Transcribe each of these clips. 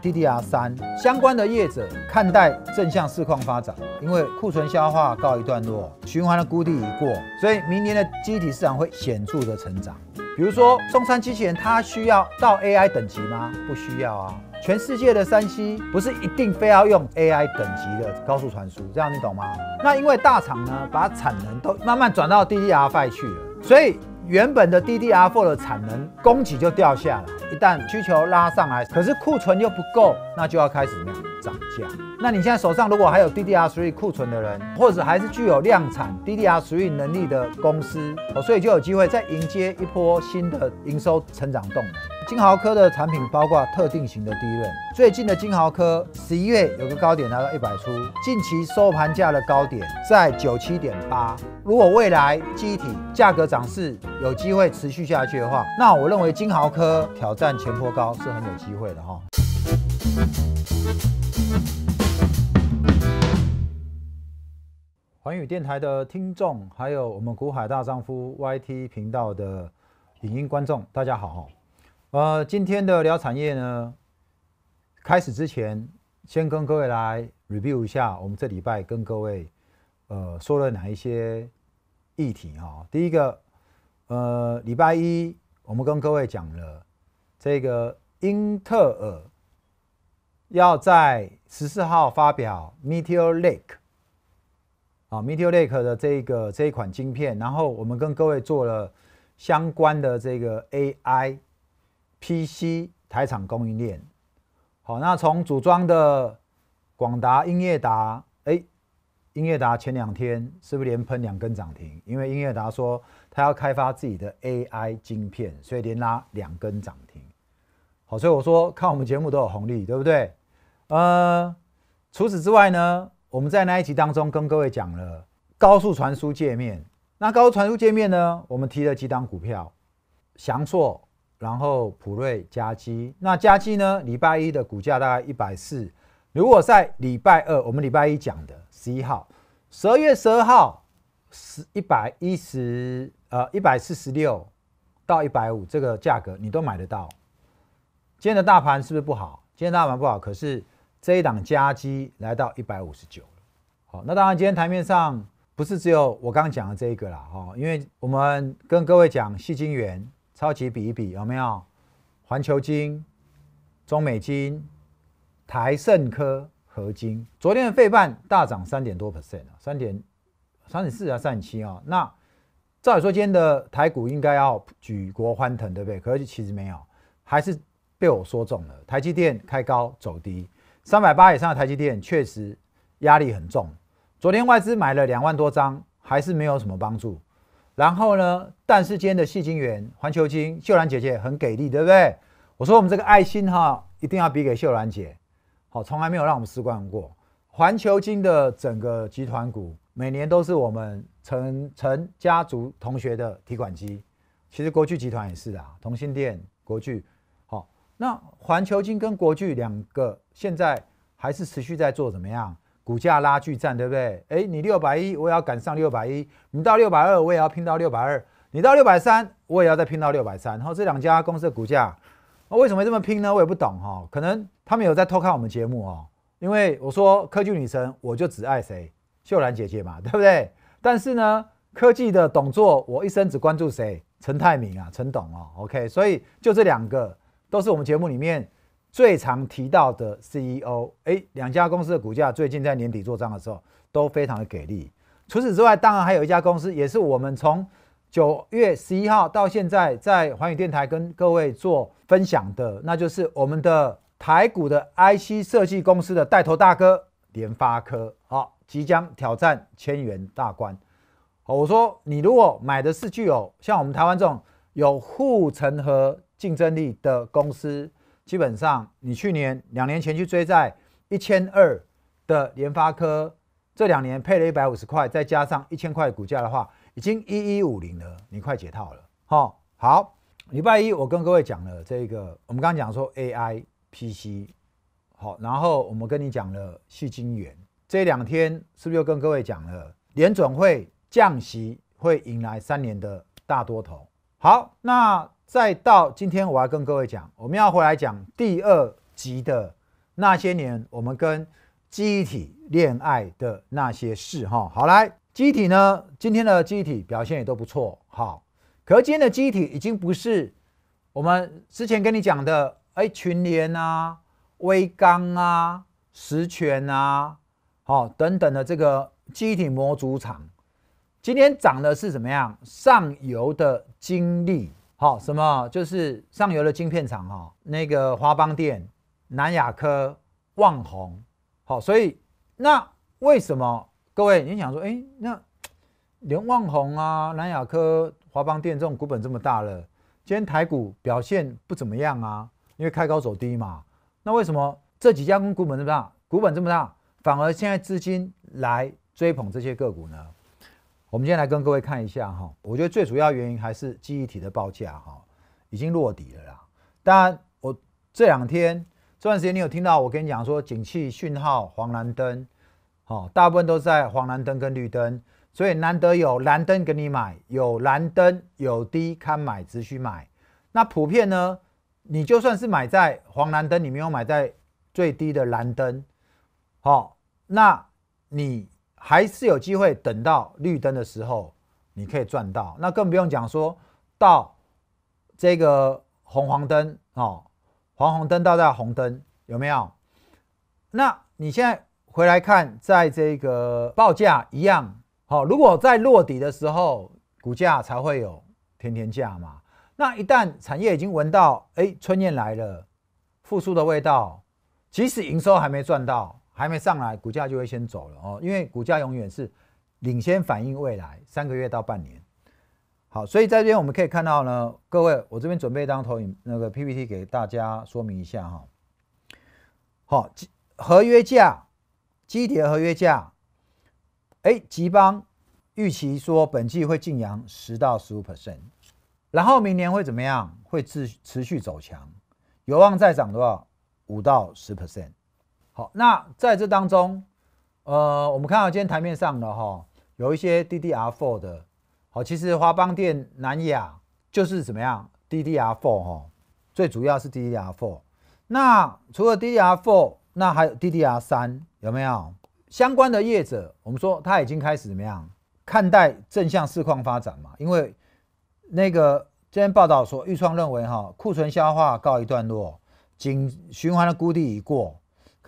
DDR 三相关的业者看待正向市况发展，因为库存消化告一段落，循环的谷底已过，所以明年的机体市场会显著的成长。比如说，中山机器人它需要到 AI 等级吗？不需要啊，全世界的三 C 不是一定非要用 AI 等级的高速传输，这样你懂吗？那因为大厂呢把产能都慢慢转到 DDR five 去了，所以原本的 DDR four 的产能供给就掉下来。一旦需求拉上来，可是库存又不够，那就要开始怎么样涨价？那你现在手上如果还有 DDR3 库存的人，或者还是具有量产 DDR4 能力的公司，哦，所以就有机会再迎接一波新的营收成长动能。金豪科的产品包括特定型的低润，最近的金豪科十一月有个高点达到一百出，近期收盘价的高点在九七点八。如果未来机体价格涨势有机会持续下去的话，那我认为金豪科挑。站前坡高是很有机会的哈。寰宇电台的听众，还有我们古海大丈夫 YT 频道的影音观众，大家好哈。呃，今天的聊产业呢，开始之前，先跟各位来 review 一下，我们这礼拜跟各位呃说了哪一些议题哈。第一个，呃，礼拜一我们跟各位讲了。这个英特尔要在十四号发表 Meteor Lake 啊，Meteor Lake 的这个这一款晶片，然后我们跟各位做了相关的这个 AI PC 台厂供应链。好，那从组装的广达、英业达，哎，英业达前两天是不是连喷两根涨停？因为英业达说他要开发自己的 AI 晶片，所以连拉两根涨停。好，所以我说看我们节目都有红利，对不对？呃，除此之外呢，我们在那一集当中跟各位讲了高速传输界面。那高速传输界面呢，我们提了几档股票，翔硕，然后普瑞佳基。那佳基呢，礼拜一的股价大概一百四。如果在礼拜二，我们礼拜一讲的十一号，十二月十二号，十一百一十，呃，一百四十六到一百五这个价格，你都买得到。今天的大盘是不是不好？今天大盘不好，可是这一档加基来到一百五十九好，那当然今天台面上不是只有我刚刚讲的这一个啦。哈，因为我们跟各位讲戏金元超级比一比，有没有环球金、中美金、台盛科合金？昨天的费半大涨三点多 percent 啊，三点三点四啊，三点七啊。那照理说今天的台股应该要举国欢腾，对不对？可是其实没有，还是。被我说中了，台积电开高走低，三百八以上的台积电确实压力很重。昨天外资买了两万多张，还是没有什么帮助。然后呢？但是今天的细晶圆、环球晶秀兰姐姐很给力，对不对？我说我们这个爱心哈，一定要比给秀兰姐。好，从来没有让我们失惯过。环球金的整个集团股，每年都是我们陈陈家族同学的提款机。其实国巨集团也是啊，同心店、国巨。那环球金跟国巨两个现在还是持续在做怎么样股价拉锯战，对不对？哎，你六百一，我也要赶上六百一；你到六百二，我也要拼到六百二；你到六百三，我也要再拼到六百三。然后这两家公司的股价，那为什么这么拼呢？我也不懂哈，可能他们有在偷看我们节目哦。因为我说科技女神，我就只爱谁，秀兰姐姐嘛，对不对？但是呢，科技的董座，我一生只关注谁，陈泰明啊，陈董哦，OK，所以就这两个。都是我们节目里面最常提到的 CEO。哎，两家公司的股价最近在年底做账的时候都非常的给力。除此之外，当然还有一家公司，也是我们从九月十一号到现在在寰宇电台跟各位做分享的，那就是我们的台股的 IC 设计公司的带头大哥联发科。好，即将挑战千元大关。哦，我说你如果买的是具有像我们台湾这种有护城河。竞争力的公司，基本上，你去年两年前去追在一千二的联发科，这两年配了一百五十块，再加上一千块股价的话，已经一一五零了，你快解套了。好，好，礼拜一我跟各位讲了这个，我们刚刚讲说 AI PC，好，然后我们跟你讲了细晶圆，这两天是不是又跟各位讲了，联准会降息会迎来三年的大多头？好，那。再到今天，我要跟各位讲，我们要回来讲第二集的那些年，我们跟机体恋爱的那些事哈。好，来机体呢，今天的机体表现也都不错哈。可今天的机体已经不是我们之前跟你讲的，哎，群联啊、威刚啊、实权啊、好等等的这个机体模组厂，今天涨的是怎么样？上游的精力。好，什么就是上游的晶片厂哈，那个华邦电、南亚科、旺宏，好，所以那为什么各位你想说，哎，那连旺宏啊、南亚科、华邦电这种股本这么大了，今天台股表现不怎么样啊？因为开高走低嘛。那为什么这几家公股本这么大，股本这么大，反而现在资金来追捧这些个股呢？我们今天来跟各位看一下哈，我觉得最主要原因还是记忆体的报价哈已经落底了啦。当然我这两天这段时间你有听到我跟你讲说，景气讯号黄蓝灯，好，大部分都在黄蓝灯跟绿灯，所以难得有蓝灯给你买，有蓝灯有低看买，只需买。那普遍呢，你就算是买在黄蓝灯，你没有买在最低的蓝灯，好，那你。还是有机会等到绿灯的时候，你可以赚到。那更不用讲说到这个红黄灯哦，黄红灯到到红灯有没有？那你现在回来看，在这个报价一样好，如果在落底的时候，股价才会有天天价嘛。那一旦产业已经闻到哎春燕来了复苏的味道，即使营收还没赚到。还没上来，股价就会先走了哦，因为股价永远是领先反映未来三个月到半年。好，所以在这边我们可以看到呢，各位，我这边准备当投影那个 PPT 给大家说明一下哈。好，合约价基底合约价，哎，吉邦预期说本季会净扬十到十五 percent，然后明年会怎么样？会持持续走强，有望再涨多少？五到十 percent。那在这当中，呃，我们看到今天台面上的哈，有一些 DDR4 的，好，其实华邦电、南亚就是怎么样 DDR4 哈，最主要是 DDR4。那除了 DDR4，那还有 DDR3 有没有相关的业者？我们说他已经开始怎么样看待正向市况发展嘛？因为那个今天报道说，玉创认为哈库存消化告一段落，仅循环的谷底已过。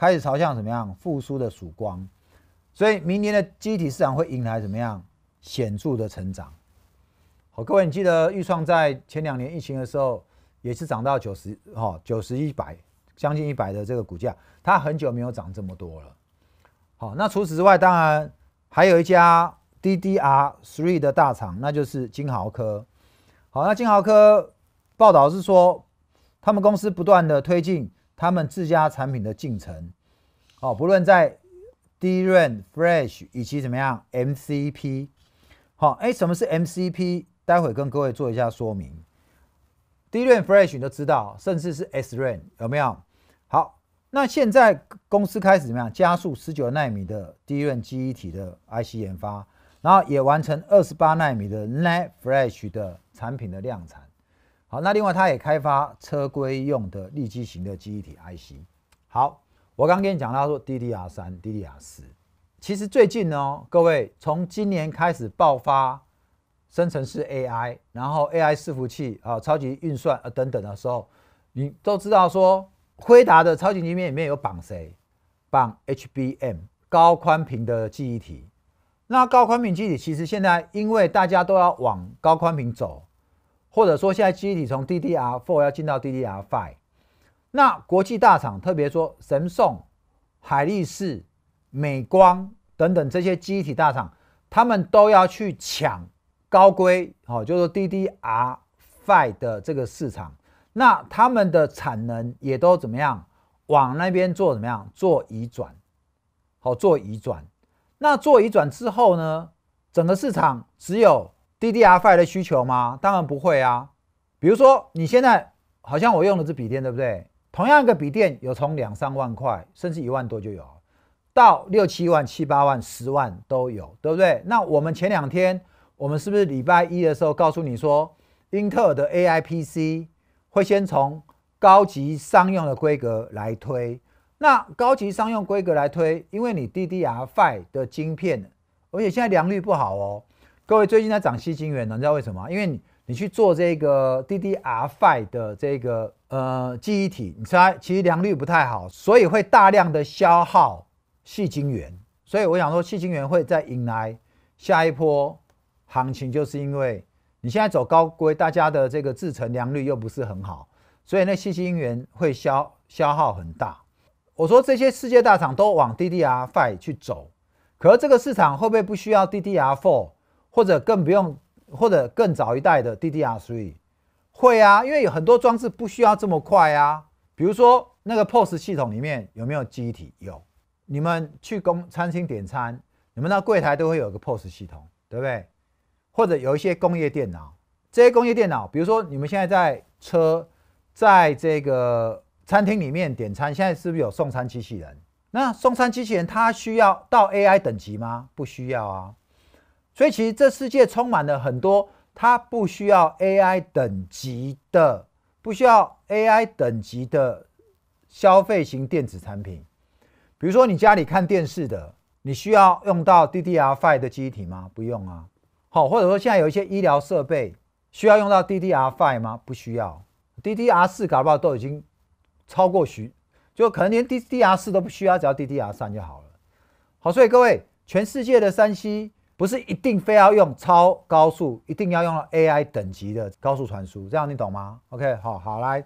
开始朝向怎么样复苏的曙光，所以明年的机体市场会迎来怎么样显著的成长？好，各位，你记得预创在前两年疫情的时候也是涨到九十哈九十一百将近一百的这个股价，它很久没有涨这么多了。好，那除此之外，当然还有一家 DDR three 的大厂，那就是金豪科。好，那金豪科报道是说，他们公司不断的推进。他们自家产品的进程，哦，不论在低润 f r e s h 以及怎么样 mcp，好，哎，什么是 mcp？待会跟各位做一下说明。低润 f r e s h 你都知道，甚至是 s rain 有没有？好，那现在公司开始怎么样？加速十九纳米的低润基体的 ic 研发，然后也完成二十八纳米的 n e t f r e s h 的产品的量产。好，那另外它也开发车规用的立积型的记忆体 IC。好，我刚跟你讲到说 DDR 三、DDR 四，其实最近呢，各位从今年开始爆发生成式 AI，然后 AI 伺服器啊、超级运算啊等等的时候，你都知道说辉达的超级芯片里面有绑谁，绑 HBM 高宽频的记忆体。那高宽频记忆体其实现在因为大家都要往高宽频走。或者说，现在基体从 DDR4 要进到 DDR5，那国际大厂，特别说神送、海力士、美光等等这些基体大厂，他们都要去抢高规，好，就是 DDR5 的这个市场，那他们的产能也都怎么样往那边做怎么样做移转，好做移转。那做移转之后呢，整个市场只有。D D R I 的需求吗？当然不会啊。比如说，你现在好像我用的是笔电，对不对？同样一个笔电，有从两三万块，甚至一万多就有，到六七万、七八万、十万都有，对不对？那我们前两天，我们是不是礼拜一的时候告诉你说，英特尔的 A I P C 会先从高级商用的规格来推？那高级商用规格来推，因为你 D D R I 的晶片，而且现在良率不好哦。各位最近在涨细晶元，你知道为什么？因为你你去做这个 DDR5 的这个呃记忆体，你猜其实良率不太好，所以会大量的消耗细晶元。所以我想说，细晶元会再引来下一波行情，就是因为你现在走高规，大家的这个制成良率又不是很好，所以那细晶元会消消耗很大。我说这些世界大厂都往 DDR5 去走，可这个市场会不会不需要 DDR4？或者更不用，或者更早一代的 DDR3，会啊，因为有很多装置不需要这么快啊。比如说那个 POS 系统里面有没有机体？有。你们去公餐厅点餐，你们那柜台都会有个 POS 系统，对不对？或者有一些工业电脑，这些工业电脑，比如说你们现在在车，在这个餐厅里面点餐，现在是不是有送餐机器人？那送餐机器人它需要到 AI 等级吗？不需要啊。所以其实这世界充满了很多它不需要 AI 等级的，不需要 AI 等级的消费型电子产品，比如说你家里看电视的，你需要用到 DDR5 的机体吗？不用啊。好，或者说现在有一些医疗设备需要用到 DDR5 吗？不需要，DDR 四搞不好都已经超过许，就可能连 DDR 四都不需要，只要 DDR 三就好了。好，所以各位，全世界的三 C。不是一定非要用超高速，一定要用 AI 等级的高速传输，这样你懂吗？OK，好，好来，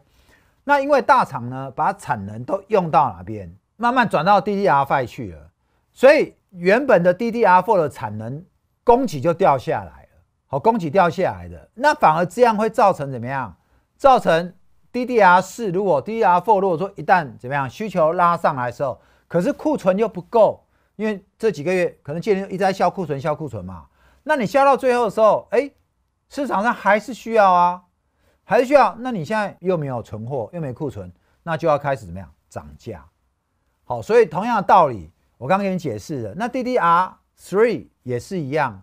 那因为大厂呢，把产能都用到哪边，慢慢转到 d d r 5去了，所以原本的 DDR4 的产能供给就掉下来了。好，供给掉下来的，那反而这样会造成怎么样？造成 DDR4 如果 DDR4 如果说一旦怎么样需求拉上来的时候，可是库存又不够。因为这几个月可能接连一直在消库存、消库存嘛，那你消到最后的时候，哎，市场上还是需要啊，还是需要，那你现在又没有存货，又没库存，那就要开始怎么样涨价？好，所以同样的道理，我刚刚跟你解释的，那 DDR three 也是一样，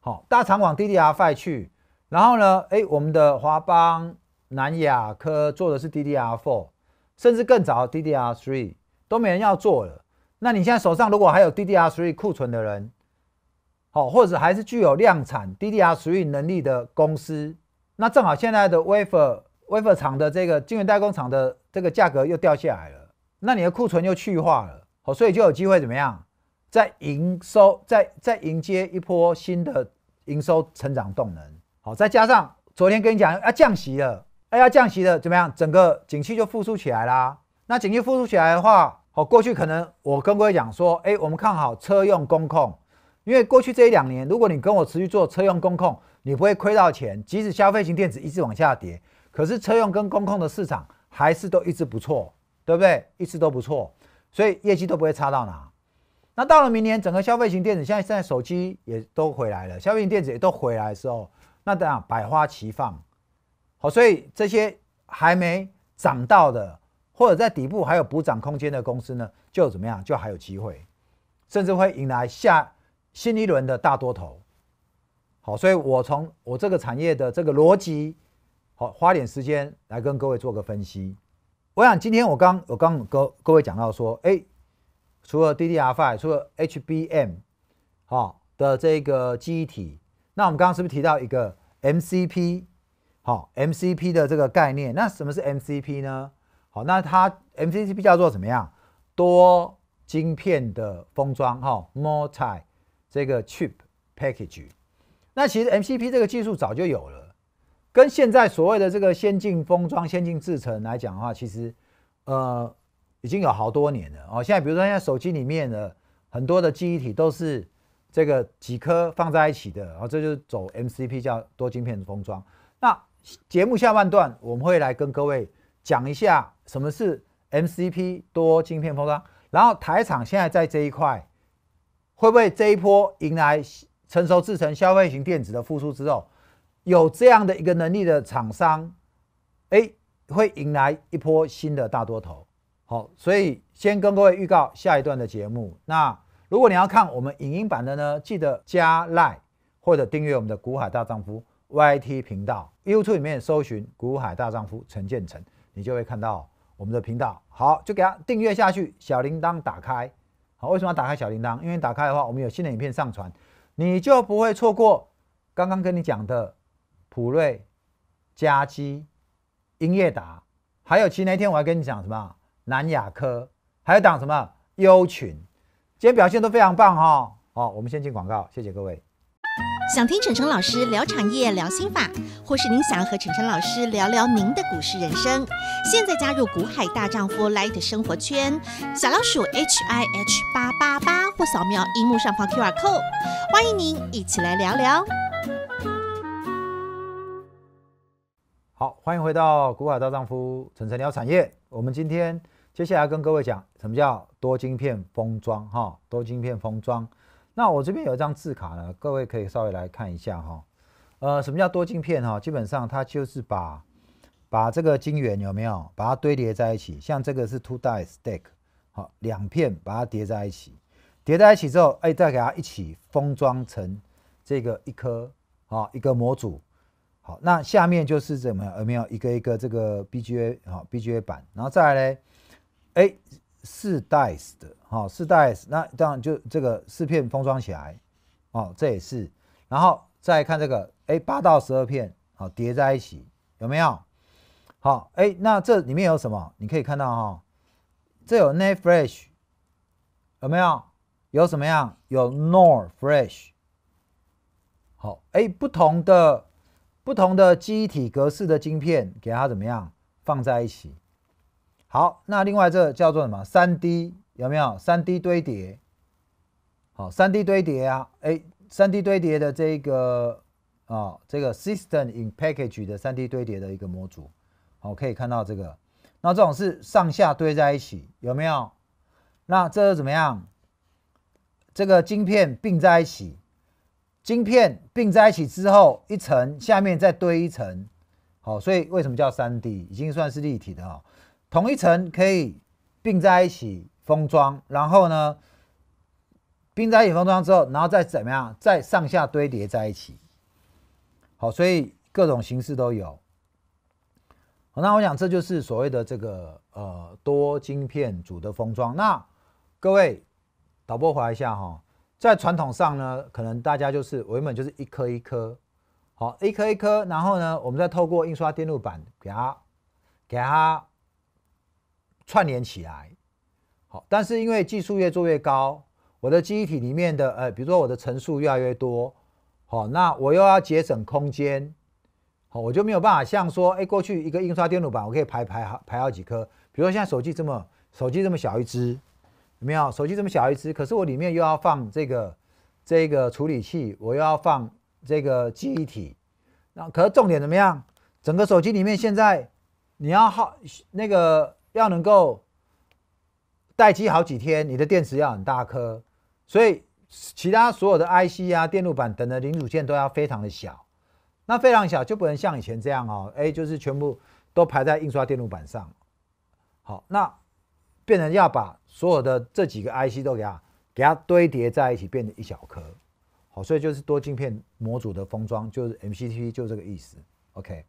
好，大厂往 DDR five 去，然后呢，哎，我们的华邦、南亚科做的是 DDR four，甚至更早的 DDR three 都没人要做了。那你现在手上如果还有 DDR3 库存的人，好，或者还是具有量产 DDR3 能力的公司，那正好现在的 wafer wafer 厂的这个晶圆代工厂的这个价格又掉下来了，那你的库存又去化了，好，所以就有机会怎么样？再营收，再再迎接一波新的营收成长动能。好，再加上昨天跟你讲，要降息了，哎要降息了，怎么样？整个景气就复苏起来啦。那景气复苏起来的话。哦，过去可能我跟各位讲说，哎，我们看好车用工控，因为过去这一两年，如果你跟我持续做车用工控，你不会亏到钱。即使消费型电子一直往下跌，可是车用跟工控的市场还是都一直不错，对不对？一直都不错，所以业绩都不会差到哪。那到了明年，整个消费型电子现在现在手机也都回来了，消费型电子也都回来的时候，那等下百花齐放。好，所以这些还没涨到的。或者在底部还有补涨空间的公司呢，就怎么样，就还有机会，甚至会迎来下新一轮的大多头。好，所以我从我这个产业的这个逻辑，好，花点时间来跟各位做个分析。我想今天我刚我刚跟各位讲到说，哎，除了 DDR five 除了 HBM，好，的这个记忆体，那我们刚刚是不是提到一个 MCP？好，MCP 的这个概念，那什么是 MCP 呢？好，那它 MCP 叫做怎么样？多晶片的封装，哈，multi 这个 chip package。那其实 MCP 这个技术早就有了，跟现在所谓的这个先进封装、先进制程来讲的话，其实呃已经有好多年了。哦，现在比如说现在手机里面的很多的记忆体都是这个几颗放在一起的，哦，这就是走 MCP 叫多晶片的封装。那节目下半段我们会来跟各位讲一下。什么是 MCP 多晶片封装？然后台厂现在在这一块，会不会这一波迎来成熟制成消费型电子的复苏之后，有这样的一个能力的厂商，哎，会迎来一波新的大多头？好，所以先跟各位预告下一段的节目。那如果你要看我们影音版的呢，记得加赖或者订阅我们的“股海大丈夫 ”YT 频道，YouTube 里面搜寻“股海大丈夫”陈建成，你就会看到。我们的频道好，就给它订阅下去，小铃铛打开。好，为什么要打开小铃铛？因为打开的话，我们有新的影片上传，你就不会错过。刚刚跟你讲的普瑞、佳基、英业达，还有其实那一天我还跟你讲什么南亚科，还有讲什么优群，今天表现都非常棒哈。好，我们先进广告，谢谢各位。想听陈晨老师聊产业、聊心法，或是您想和陈晨老师聊聊您的股市人生，现在加入“股海大丈夫 l i t 生活圈，小老鼠 h i h 八八八或扫描荧幕上方 QR Code，欢迎您一起来聊聊。好，欢迎回到“股海大丈夫”陈晨聊产业。我们今天接下来跟各位讲什么叫多晶片封装，哈，多晶片封装。那我这边有一张字卡呢，各位可以稍微来看一下哈。呃，什么叫多晶片哈？基本上它就是把把这个晶圆有没有把它堆叠在一起，像这个是 two die stack，好，两片把它叠在一起，叠在一起之后，哎，再给它一起封装成这个一颗啊一个模组。好，那下面就是怎么样？有没有一个一个这个 BGA 好 BGA 板，然后再来呢？哎。四 d i e 的，好，四 d i e 那这样就这个四片封装起来，哦，这也是，然后再看这个，哎，八到十二片，好，叠在一起，有没有？好，哎，那这里面有什么？你可以看到哈，这有 n e t f r e s h 有没有？有什么样？有 NOR f r e s h 好，哎，不同的不同的机体格式的晶片，给它怎么样放在一起？好，那另外这叫做什么？三 D 有没有？三 D 堆叠，好，三 D 堆叠啊，哎，三 D 堆叠的这个啊，这个 system in package 的三 D 堆叠的一个模组，好，可以看到这个。那这种是上下堆在一起，有没有？那这是怎么样？这个晶片并在一起，晶片并在一起之后，一层下面再堆一层，好，所以为什么叫三 D？已经算是立体的哦。同一层可以并在一起封装，然后呢，并在一起封装之后，然后再怎么样，再上下堆叠在一起。好，所以各种形式都有。那我想这就是所谓的这个呃多晶片组的封装。那各位导播划一下哈，在传统上呢，可能大家就是原本就是一颗一颗，好一颗一颗，然后呢，我们再透过印刷电路板给它给它。串联起来，好，但是因为技术越做越高，我的记忆体里面的，呃，比如说我的层数越来越多，好，那我又要节省空间，好，我就没有办法像说，哎，过去一个印刷电路板我可以排排好排好几颗，比如说现在手机这么手机这么小一只，有没有？手机这么小一只，可是我里面又要放这个这个处理器，我又要放这个记忆体，那可是重点怎么样？整个手机里面现在你要耗那个。要能够待机好几天，你的电池要很大颗，所以其他所有的 IC 啊、电路板等的零组件都要非常的小。那非常小，就不能像以前这样哦，哎，就是全部都排在印刷电路板上。好，那变成要把所有的这几个 IC 都给它给它堆叠在一起，变成一小颗。好，所以就是多晶片模组的封装，就是 m c t 就这个意思。OK，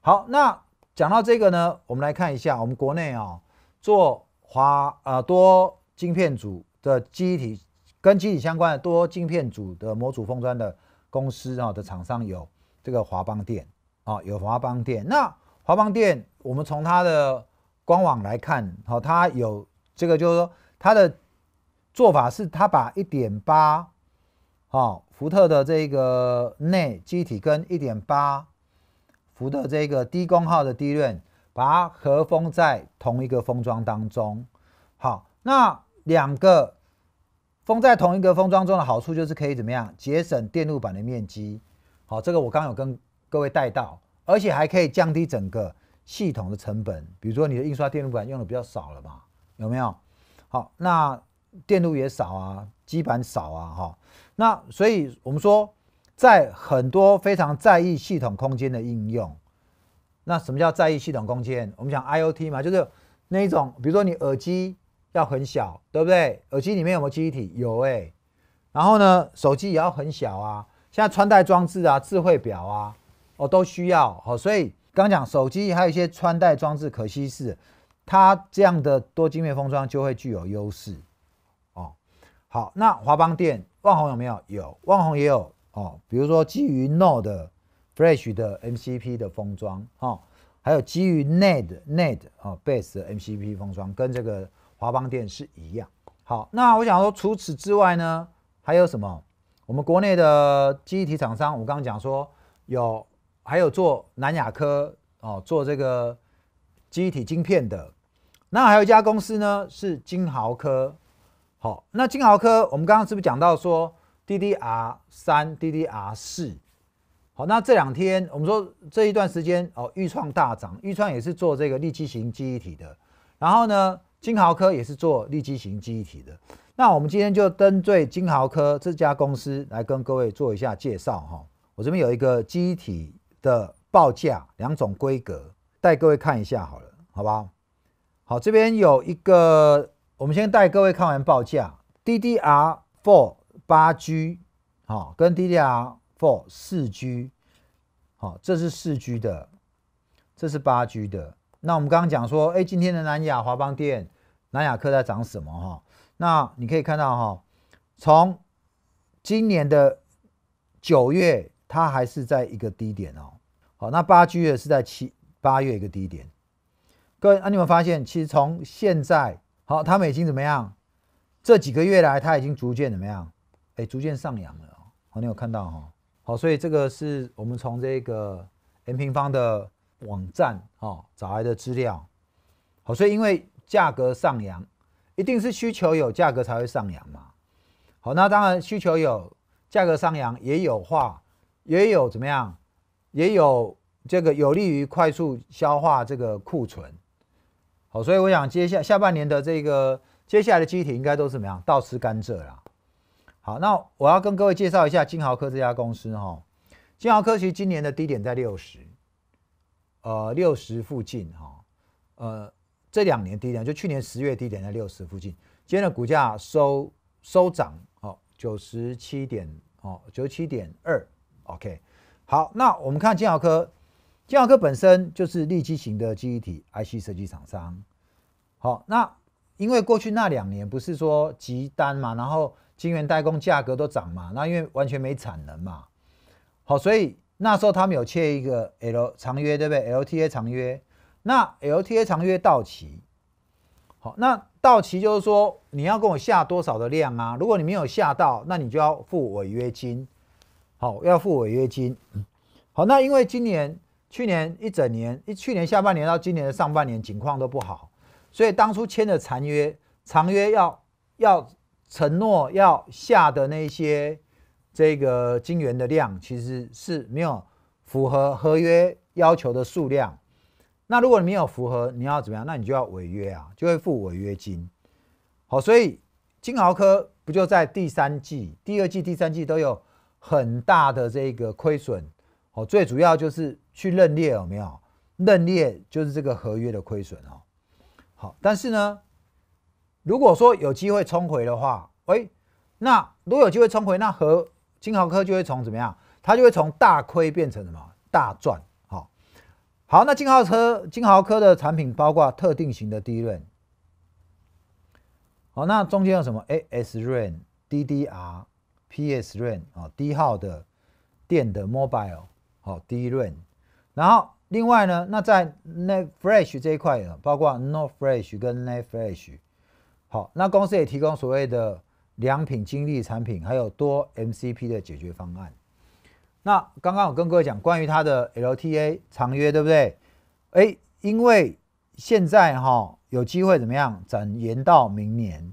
好，那。讲到这个呢，我们来看一下，我们国内啊做华呃多晶片组的机体跟机体相关的多晶片组的模组封装的公司啊的厂商有这个华邦电啊，有华邦电。那华邦电，我们从它的官网来看，好，它有这个就是说它的做法是，它把一点八好福特的这个内机体跟一点八。伏的这个低功耗的低润，把它合封在同一个封装当中。好，那两个封在同一个封装中的好处就是可以怎么样节省电路板的面积。好，这个我刚刚有跟各位带到，而且还可以降低整个系统的成本。比如说你的印刷电路板用的比较少了嘛，有没有？好，那电路也少啊，基板少啊，哈。那所以我们说。在很多非常在意系统空间的应用，那什么叫在意系统空间？我们讲 IOT 嘛，就是那一种，比如说你耳机要很小，对不对？耳机里面有没有记忆体？有哎。然后呢，手机也要很小啊。现在穿戴装置啊，智慧表啊，哦都需要。好，所以刚刚讲手机还有一些穿戴装置，可惜是它这样的多晶面封装就会具有优势。哦，好，那华邦电、旺宏有没有？有，旺宏也有。哦，比如说基于 Node Flash 的 MCP 的封装，哈，还有基于 n a d n a d 啊 Base 的 MCP 封装，跟这个华邦电是一样。好，那我想说，除此之外呢，还有什么？我们国内的机体厂商，我刚刚讲说有，还有做南亚科哦，做这个机体晶片的。那还有一家公司呢，是金豪科。好，那金豪科，我们刚刚是不是讲到说？DDR 三、DDR 四，好，那这两天我们说这一段时间哦，豫创大涨，豫创也是做这个立基型记忆体的。然后呢，金豪科也是做立基型记忆体的。那我们今天就针对金豪科这家公司来跟各位做一下介绍哈。我这边有一个记忆体的报价，两种规格，带各位看一下好了，好不好？好，这边有一个，我们先带各位看完报价，DDR four。八 G，好，跟 DDR4 四 G，好，这是四 G 的，这是八 G 的。那我们刚刚讲说，哎，今天的南亚华邦电、南亚科在涨什么哈？那你可以看到哈，从今年的九月，它还是在一个低点哦。好，那八 G 的是在七八月一个低点。各位，你们发现其实从现在，好，他们已经怎么样？这几个月来，它已经逐渐怎么样？哎，逐渐上扬了。好，你有看到哈？好，所以这个是我们从这个 M 平方的网站哦、找来的资料。好，所以因为价格上扬，一定是需求有价格才会上扬嘛。好，那当然需求有价格上扬，也有化，也有怎么样，也有这个有利于快速消化这个库存。好，所以我想，接下下半年的这个接下来的机体应该都是怎么样？倒吃甘蔗啦。好，那我要跟各位介绍一下金豪科这家公司哈。金豪科其实今年的低点在六十，呃，六十附近哈。呃，这两年低点就去年十月低点在六十附近，今天的股价收收涨，哦，九十七点，哦，九十七点二，OK。好，那我们看金豪科，金豪科本身就是立基型的记忆体 IC 设计厂商。好，那因为过去那两年不是说集单嘛，然后。晶圆代工价格都涨嘛，那因为完全没产能嘛，好，所以那时候他们有签一个 L 长约，对不对？LTA 长约，那 LTA 长约到期，好，那到期就是说你要跟我下多少的量啊？如果你没有下到，那你就要付违约金，好，要付违约金，好，那因为今年、去年一整年、一去年下半年到今年的上半年情况都不好，所以当初签的长约，长约要要。承诺要下的那些这个金元的量，其实是没有符合合约要求的数量。那如果你没有符合，你要怎么样？那你就要违约啊，就会付违约金。好，所以金豪科不就在第三季、第二季、第三季都有很大的这个亏损哦。最主要就是去认列有没有？认列就是这个合约的亏损哦。好，但是呢？如果说有机会冲回的话，喂，那如果有机会冲回，那和金豪科就会从怎么样？它就会从大亏变成什么？大赚，好，好。那金豪科、金豪科的产品包括特定型的低 r a 好，那中间有什么 a s r a n DDR、p s r a n 啊？低耗的、电的、mobile，好 d r 润，然后另外呢，那在那 f r e s h 这一块，包括 Nor f r a s h 跟 N f r a s h 好，那公司也提供所谓的良品精力产品，还有多 MCP 的解决方案。那刚刚我跟各位讲，关于它的 LTA 长约，对不对？哎，因为现在哈有机会怎么样展延到明年？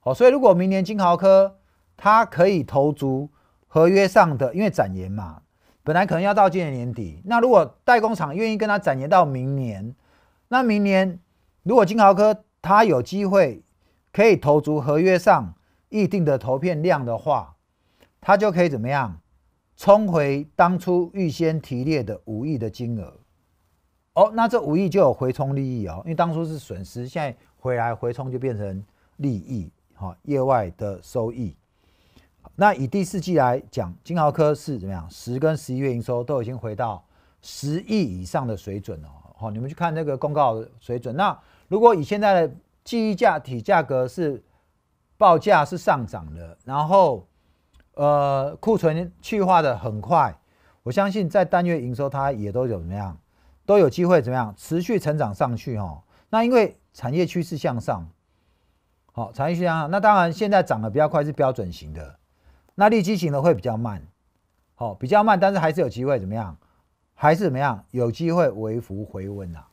好，所以如果明年金豪科它可以投足合约上的，因为展延嘛，本来可能要到今年年底。那如果代工厂愿意跟他展延到明年，那明年如果金豪科他有机会。可以投足合约上预定的投片量的话，它就可以怎么样冲回当初预先提列的五亿的金额？哦，那这五亿就有回冲利益哦，因为当初是损失，现在回来回冲就变成利益，哈，业外的收益。那以第四季来讲，金豪科是怎么样？十跟十一月营收都已经回到十亿以上的水准了。好，你们去看那个公告水准。那如果以现在的忆价体价格是报价是上涨的，然后呃库存去化的很快，我相信在单月营收它也都有怎么样，都有机会怎么样持续成长上去哈。那因为产业趋势向上，好产业趋势向上，那当然现在涨得比较快是标准型的，那立基型的会比较慢，好比较慢，但是还是有机会怎么样，还是怎么样有机会微幅回温啊。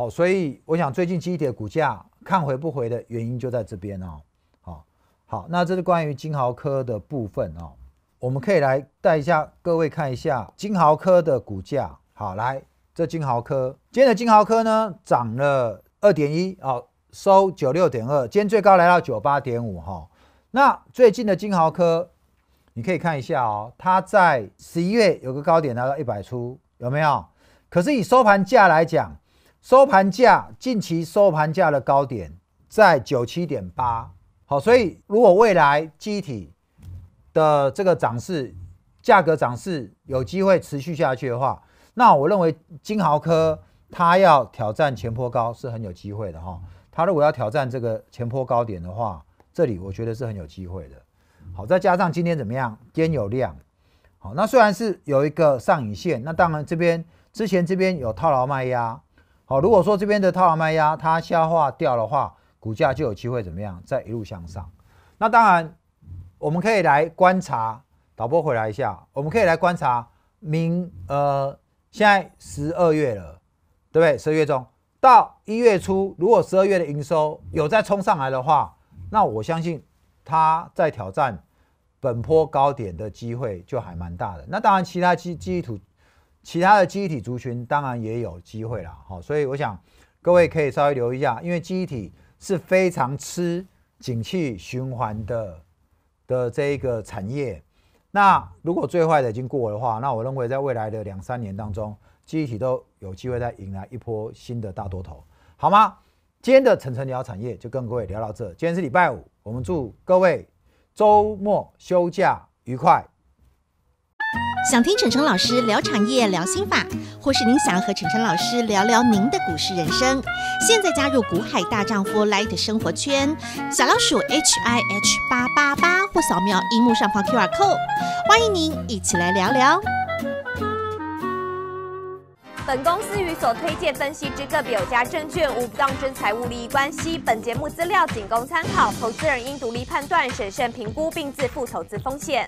好，所以我想最近金铁股价看回不回的原因就在这边哦。好，好，那这是关于金豪科的部分哦。我们可以来带一下各位看一下金豪科的股价。好，来这金豪科，今天的金豪科呢涨了二点一，哦，收九六点二，今天最高来到九八点五哈。那最近的金豪科，你可以看一下哦，它在十一月有个高点达到一百出，有没有？可是以收盘价来讲。收盘价近期收盘价的高点在九七点八，好，所以如果未来机体的这个涨势，价格涨势有机会持续下去的话，那我认为金豪科它要挑战前坡高是很有机会的哈。它如果要挑战这个前坡高点的话，这里我觉得是很有机会的。好，再加上今天怎么样，天有量，好，那虽然是有一个上影线，那当然这边之前这边有套牢卖压。好，如果说这边的套牢卖压它消化掉的话，股价就有机会怎么样？再一路向上。那当然，我们可以来观察。导播回来一下，我们可以来观察。明呃，现在十二月了，对不对？十二月中到一月初，如果十二月的营收有再冲上来的话，那我相信它在挑战本坡高点的机会就还蛮大的。那当然，其他基基术其他的记忆体族群当然也有机会了，好，所以我想各位可以稍微留意一下，因为记忆体是非常吃景气循环的的这一个产业。那如果最坏的已经过的话，那我认为在未来的两三年当中，记忆体都有机会再迎来一波新的大多头，好吗？今天的晨晨聊产业就跟各位聊到这，今天是礼拜五，我们祝各位周末休假愉快。想听晨晨老师聊产业、聊心法，或是您想和晨晨老师聊聊您的股市人生，现在加入“股海大丈夫” Lite 生活圈，小老鼠 H I H 八八八或扫描荧幕上方 QR code，欢迎您一起来聊聊。本公司与所推荐分析之个别有价证券无不当之财务利益关系，本节目资料仅供参考，投资人应独立判断、审慎评估并自负投资风险。